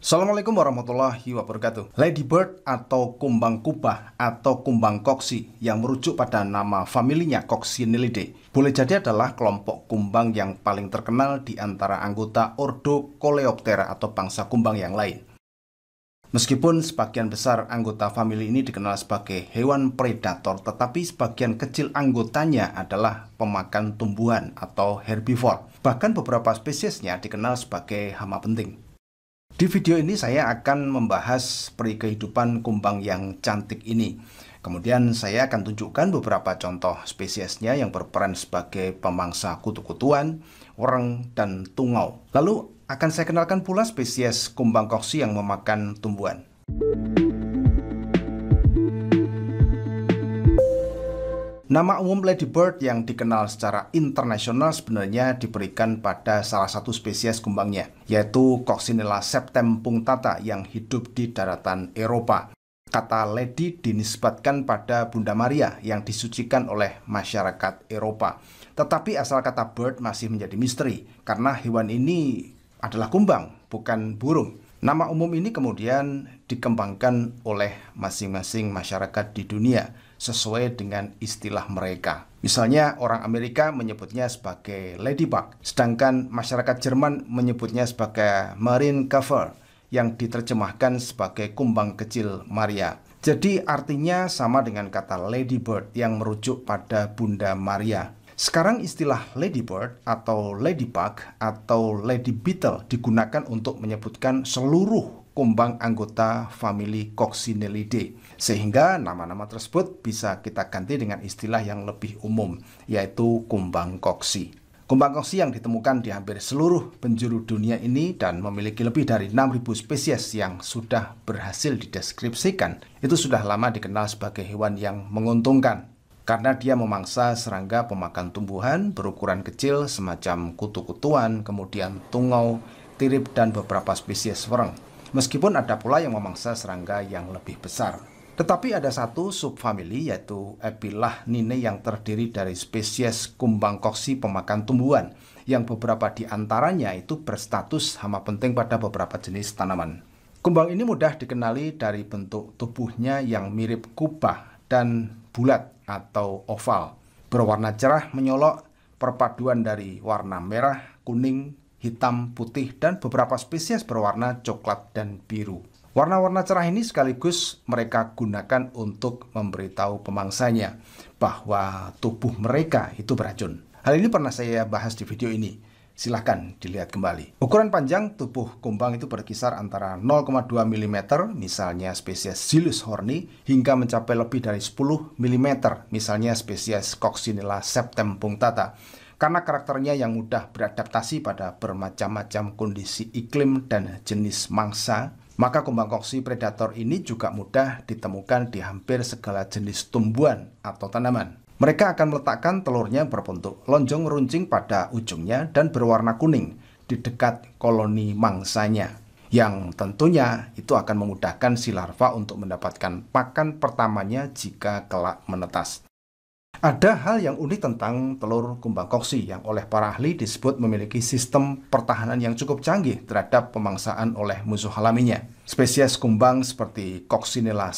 Assalamualaikum warahmatullahi wabarakatuh Ladybird atau kumbang kubah atau kumbang koksi yang merujuk pada nama familinya Coccinellidae boleh jadi adalah kelompok kumbang yang paling terkenal di antara anggota ordo Coleoptera atau bangsa kumbang yang lain Meskipun sebagian besar anggota famili ini dikenal sebagai hewan predator tetapi sebagian kecil anggotanya adalah pemakan tumbuhan atau herbivore bahkan beberapa spesiesnya dikenal sebagai hama penting di video ini saya akan membahas peri kehidupan kumbang yang cantik ini. Kemudian saya akan tunjukkan beberapa contoh spesiesnya yang berperan sebagai pemangsa kutu-kutuan, orang dan tungau. Lalu akan saya kenalkan pula spesies kumbang koksi yang memakan tumbuhan. Nama umum Lady Bird yang dikenal secara internasional sebenarnya diberikan pada salah satu spesies kumbangnya, yaitu Coccinella septempunctata yang hidup di daratan Eropa. Kata lady dinisbatkan pada Bunda Maria yang disucikan oleh masyarakat Eropa. Tetapi asal kata bird masih menjadi misteri, karena hewan ini adalah kumbang, bukan burung. Nama umum ini kemudian dikembangkan oleh masing-masing masyarakat di dunia sesuai dengan istilah mereka. Misalnya orang Amerika menyebutnya sebagai ladybug, sedangkan masyarakat Jerman menyebutnya sebagai marine cover yang diterjemahkan sebagai kumbang kecil Maria. Jadi artinya sama dengan kata ladybird yang merujuk pada Bunda Maria. Sekarang istilah ladybird atau ladybug atau lady beetle digunakan untuk menyebutkan seluruh kumbang anggota famili Coccinellidae. Sehingga nama-nama tersebut bisa kita ganti dengan istilah yang lebih umum, yaitu kumbang koksi. Kumbang koksi yang ditemukan di hampir seluruh penjuru dunia ini dan memiliki lebih dari 6.000 spesies yang sudah berhasil dideskripsikan, itu sudah lama dikenal sebagai hewan yang menguntungkan karena dia memangsa serangga pemakan tumbuhan berukuran kecil semacam kutu-kutuan, kemudian tungau, tirip, dan beberapa spesies wereng. Meskipun ada pula yang memangsa serangga yang lebih besar. Tetapi ada satu subfamili yaitu epilah Epilachninae yang terdiri dari spesies kumbang koksi pemakan tumbuhan yang beberapa di antaranya itu berstatus hama penting pada beberapa jenis tanaman. Kumbang ini mudah dikenali dari bentuk tubuhnya yang mirip kubah dan bulat atau oval. Berwarna cerah menyolok, perpaduan dari warna merah, kuning, hitam, putih, dan beberapa spesies berwarna coklat dan biru. Warna-warna cerah ini sekaligus mereka gunakan untuk memberitahu pemangsanya bahwa tubuh mereka itu beracun. Hal ini pernah saya bahas di video ini. Silahkan dilihat kembali. Ukuran panjang tubuh kumbang itu berkisar antara 0,2 mm, misalnya spesies silus horni, hingga mencapai lebih dari 10 mm, misalnya spesies Coccinella punctata. karena karakternya yang mudah beradaptasi pada bermacam-macam kondisi iklim dan jenis mangsa, maka kumbang koksi predator ini juga mudah ditemukan di hampir segala jenis tumbuhan atau tanaman. Mereka akan meletakkan telurnya berbentuk lonjong runcing pada ujungnya dan berwarna kuning di dekat koloni mangsanya. Yang tentunya itu akan memudahkan si larva untuk mendapatkan pakan pertamanya jika kelak menetas. Ada hal yang unik tentang telur kumbang koksi yang oleh para ahli disebut memiliki sistem pertahanan yang cukup canggih terhadap pemangsaan oleh musuh alaminya. Spesies kumbang seperti Coccinella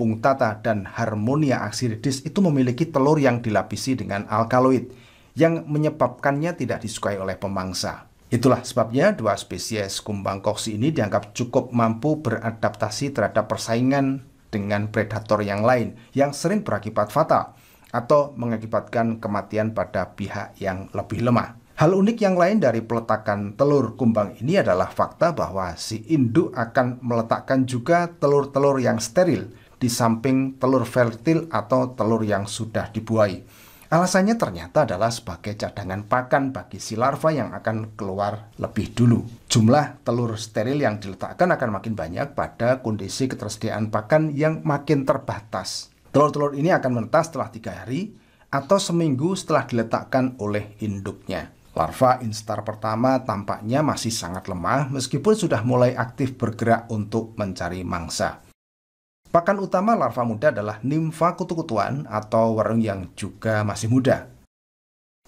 punctata dan Harmonia axiridis itu memiliki telur yang dilapisi dengan alkaloid yang menyebabkannya tidak disukai oleh pemangsa. Itulah sebabnya dua spesies kumbang koksi ini dianggap cukup mampu beradaptasi terhadap persaingan dengan predator yang lain yang sering berakibat fatal atau mengakibatkan kematian pada pihak yang lebih lemah. Hal unik yang lain dari peletakan telur kumbang ini adalah fakta bahwa si induk akan meletakkan juga telur-telur yang steril di samping telur fertil atau telur yang sudah dibuai. Alasannya ternyata adalah sebagai cadangan pakan bagi si larva yang akan keluar lebih dulu. Jumlah telur steril yang diletakkan akan makin banyak pada kondisi ketersediaan pakan yang makin terbatas. Telur-telur ini akan menetas setelah tiga hari atau seminggu setelah diletakkan oleh induknya. Larva instar pertama tampaknya masih sangat lemah meskipun sudah mulai aktif bergerak untuk mencari mangsa. Pakan utama larva muda adalah nimfa kutu-kutuan atau warung yang juga masih muda.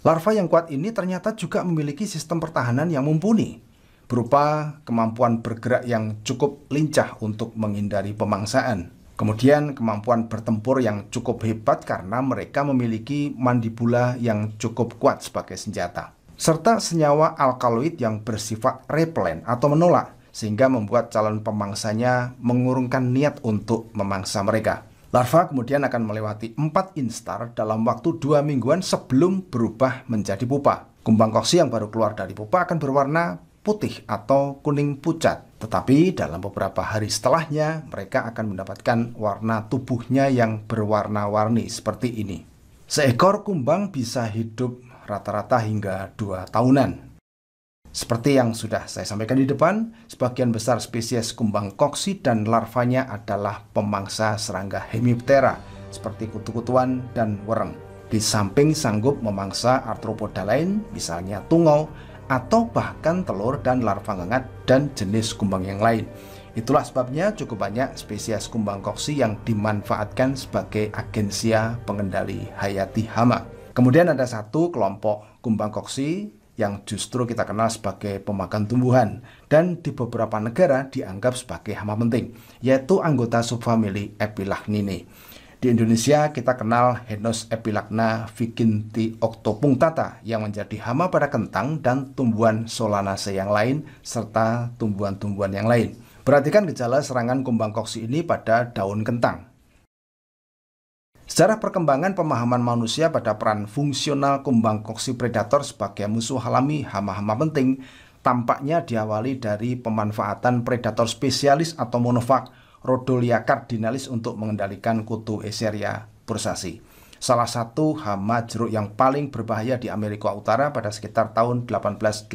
Larva yang kuat ini ternyata juga memiliki sistem pertahanan yang mumpuni, berupa kemampuan bergerak yang cukup lincah untuk menghindari pemangsaan. Kemudian kemampuan bertempur yang cukup hebat karena mereka memiliki mandibula yang cukup kuat sebagai senjata. Serta senyawa alkaloid yang bersifat repelen atau menolak, sehingga membuat calon pemangsanya mengurungkan niat untuk memangsa mereka. Larva kemudian akan melewati empat instar dalam waktu dua mingguan sebelum berubah menjadi pupa. Kumbang koksi yang baru keluar dari pupa akan berwarna putih atau kuning pucat. Tetapi dalam beberapa hari setelahnya, mereka akan mendapatkan warna tubuhnya yang berwarna-warni seperti ini. Seekor kumbang bisa hidup rata-rata hingga 2 tahunan. Seperti yang sudah saya sampaikan di depan, sebagian besar spesies kumbang koksi dan larvanya adalah pemangsa serangga hemiptera seperti kutu-kutuan dan wereng. Di samping sanggup memangsa arthropoda lain, misalnya tungau, atau bahkan telur dan larva ngengat dan jenis kumbang yang lain. Itulah sebabnya cukup banyak spesies kumbang koksi yang dimanfaatkan sebagai agensia pengendali hayati hama. Kemudian ada satu kelompok kumbang koksi yang justru kita kenal sebagai pemakan tumbuhan dan di beberapa negara dianggap sebagai hama penting, yaitu anggota subfamili Epilachninae. Di Indonesia kita kenal Henos epilagna viginti octopungtata yang menjadi hama pada kentang dan tumbuhan solanaceae yang lain serta tumbuhan-tumbuhan yang lain. Perhatikan gejala serangan kumbang koksi ini pada daun kentang. Sejarah perkembangan pemahaman manusia pada peran fungsional kumbang koksi predator sebagai musuh alami hama-hama penting tampaknya diawali dari pemanfaatan predator spesialis atau monofag Rodolia cardinalis untuk mengendalikan kutu eseria bursasi. Salah satu hama jeruk yang paling berbahaya di Amerika Utara pada sekitar tahun 1888.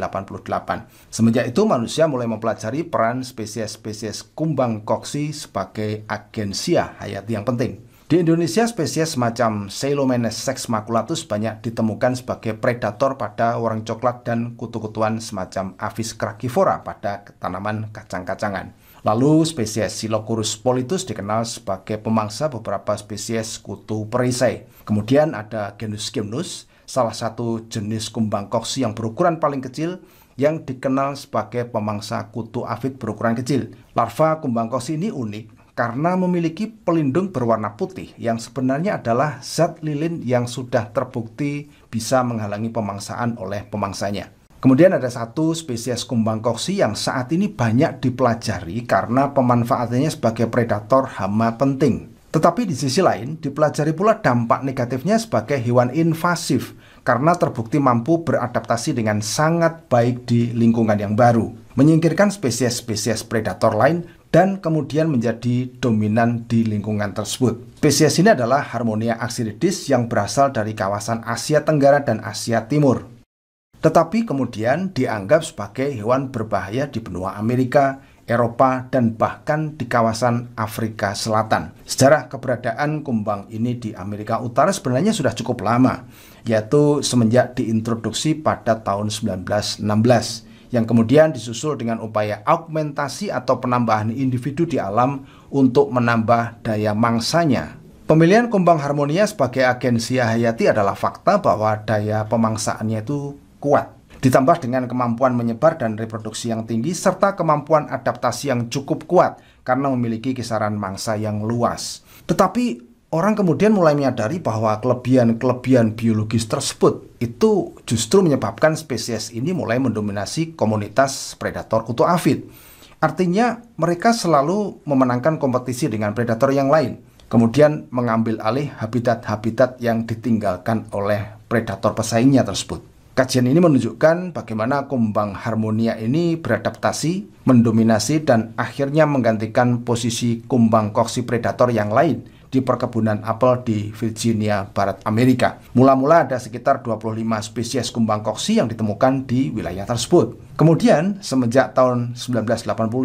Semenjak itu manusia mulai mempelajari peran spesies-spesies kumbang koksi sebagai agensia hayati yang penting. Di Indonesia, spesies semacam Seilomenes sex maculatus banyak ditemukan sebagai predator pada orang coklat dan kutu-kutuan semacam Avis cracifora pada tanaman kacang-kacangan. Lalu spesies Silocurus politus dikenal sebagai pemangsa beberapa spesies kutu perisai. Kemudian ada genus Gymnus, salah satu jenis kumbang koksi yang berukuran paling kecil yang dikenal sebagai pemangsa kutu afid berukuran kecil. Larva kumbang koksi ini unik karena memiliki pelindung berwarna putih yang sebenarnya adalah zat lilin yang sudah terbukti bisa menghalangi pemangsaan oleh pemangsanya. Kemudian ada satu spesies kumbang koksi yang saat ini banyak dipelajari karena pemanfaatannya sebagai predator hama penting. Tetapi di sisi lain, dipelajari pula dampak negatifnya sebagai hewan invasif karena terbukti mampu beradaptasi dengan sangat baik di lingkungan yang baru, menyingkirkan spesies-spesies predator lain dan kemudian menjadi dominan di lingkungan tersebut. Spesies ini adalah Harmonia axiridis yang berasal dari kawasan Asia Tenggara dan Asia Timur tetapi kemudian dianggap sebagai hewan berbahaya di benua Amerika, Eropa, dan bahkan di kawasan Afrika Selatan. Sejarah keberadaan kumbang ini di Amerika Utara sebenarnya sudah cukup lama, yaitu semenjak diintroduksi pada tahun 1916 yang kemudian disusul dengan upaya augmentasi atau penambahan individu di alam untuk menambah daya mangsanya Pemilihan kumbang harmonia sebagai agensi hayati adalah fakta bahwa daya pemangsaannya itu kuat. Ditambah dengan kemampuan menyebar dan reproduksi yang tinggi serta kemampuan adaptasi yang cukup kuat karena memiliki kisaran mangsa yang luas. Tetapi orang kemudian mulai menyadari bahwa kelebihan-kelebihan biologis tersebut itu justru menyebabkan spesies ini mulai mendominasi komunitas predator kutu afid. Artinya mereka selalu memenangkan kompetisi dengan predator yang lain kemudian mengambil alih habitat-habitat yang ditinggalkan oleh predator pesaingnya tersebut. Kajian ini menunjukkan bagaimana kumbang harmonia ini beradaptasi, mendominasi, dan akhirnya menggantikan posisi kumbang koksi predator yang lain di perkebunan apel di Virginia, Barat Amerika. Mula-mula ada sekitar 25 spesies kumbang koksi yang ditemukan di wilayah tersebut. Kemudian, semenjak tahun 1989,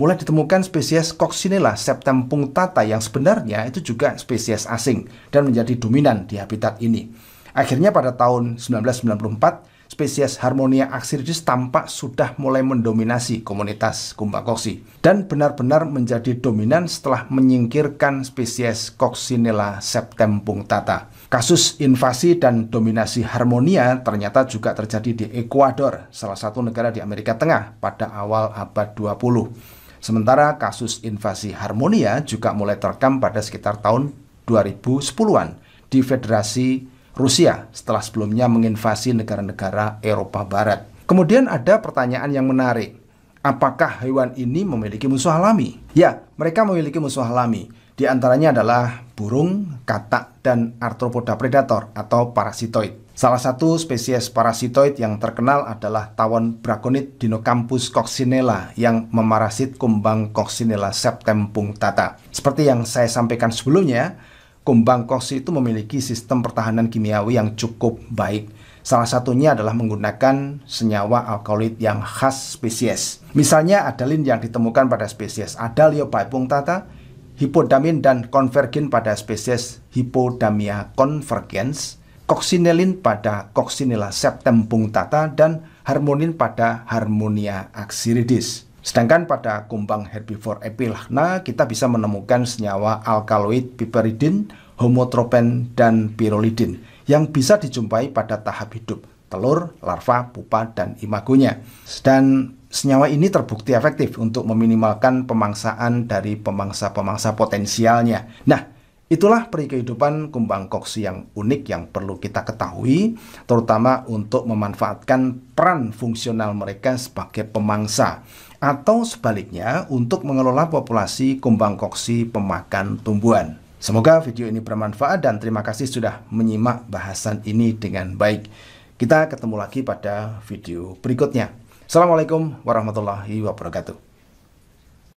mulai ditemukan spesies Coccinella tata yang sebenarnya itu juga spesies asing dan menjadi dominan di habitat ini. Akhirnya pada tahun 1994, spesies Harmonia axiridis tampak sudah mulai mendominasi komunitas Gumbakoksi dan benar-benar menjadi dominan setelah menyingkirkan spesies Coccinella septempunctata. Kasus invasi dan dominasi Harmonia ternyata juga terjadi di Ekuador, salah satu negara di Amerika Tengah pada awal abad 20. Sementara kasus invasi Harmonia juga mulai terekam pada sekitar tahun 2010-an di Federasi Rusia setelah sebelumnya menginvasi negara-negara Eropa Barat. Kemudian ada pertanyaan yang menarik. Apakah hewan ini memiliki musuh alami? Ya, mereka memiliki musuh alami. Di antaranya adalah burung, katak, dan arthropoda predator atau parasitoid. Salah satu spesies parasitoid yang terkenal adalah tawon brakonit Dinocampus coccinella yang memarasit kumbang coccinella septempung tata. Seperti yang saya sampaikan sebelumnya, kumbang koksi itu memiliki sistem pertahanan kimiawi yang cukup baik. Salah satunya adalah menggunakan senyawa alkaloid yang khas spesies. Misalnya adalin yang ditemukan pada spesies Adalio tata, hipodamin dan konvergen pada spesies Hippodamia convergens, koksinelin pada Coccinella tata, dan harmonin pada Harmonia axiridis. Sedangkan pada kumbang herbivore Epilachna kita bisa menemukan senyawa alkaloid piperidin, homotropen, dan pirolidin yang bisa dijumpai pada tahap hidup telur, larva, pupa, dan imagonya. Dan senyawa ini terbukti efektif untuk meminimalkan pemangsaan dari pemangsa-pemangsa potensialnya. Nah, Itulah peri kehidupan kumbang koksi yang unik yang perlu kita ketahui, terutama untuk memanfaatkan peran fungsional mereka sebagai pemangsa atau sebaliknya untuk mengelola populasi kumbang koksi pemakan tumbuhan. Semoga video ini bermanfaat dan terima kasih sudah menyimak bahasan ini dengan baik. Kita ketemu lagi pada video berikutnya. Assalamualaikum warahmatullahi wabarakatuh.